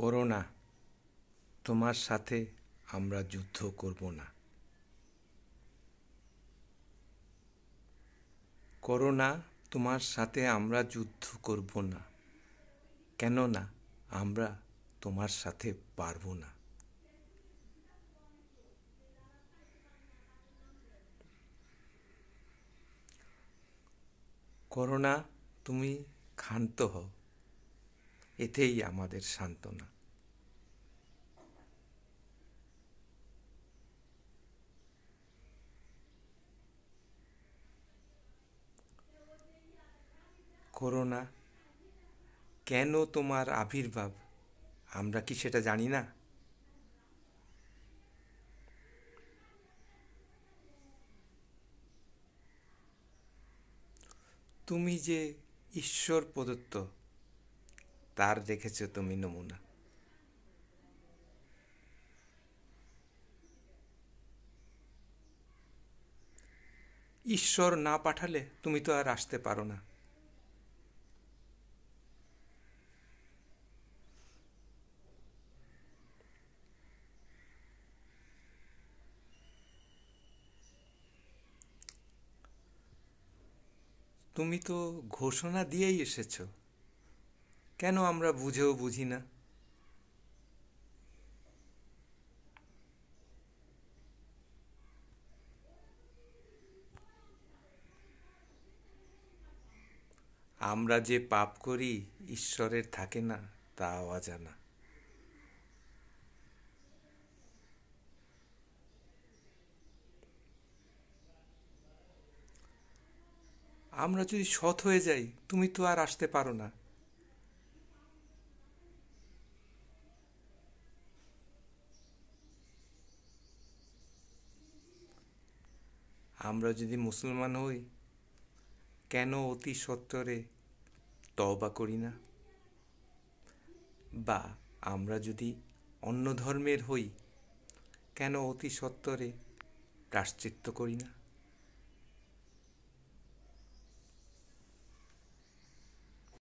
করো না তোমার সাথে আমরা যুদ্ধ করব না করো না তোমার সাথে আমরা যুদ্ধ করব না কেননা আমরা তোমার সাথে পারব না করোনা তুমি ক্ষান্ত হও এতেই আমাদের সান্ত্বনা করোনা কেন তোমার আবির্ভাব আমরা কি সেটা জানি না তুমি যে ঈশ্বর প্রদত্ত তার দেখেছ তুমি নমুনা ঈশ্বর না পাঠালে তুমি তো আর আসতে পারো না তুমি তো ঘোষণা দিয়েই এসেছো কেন আমরা বুঝেও বুঝি না আমরা যে পাপ করি ঈশ্বরের থাকে না তাও অজানা আমরা যদি সৎ হয়ে যাই তুমি তো আর আসতে পারো না আমরা যদি মুসলমান হই কেন অতি সত্তরে তবা করি না বা আমরা যদি অন্য ধর্মের হই কেন অতি সত্তরে প্রাশ্চিত্য করি না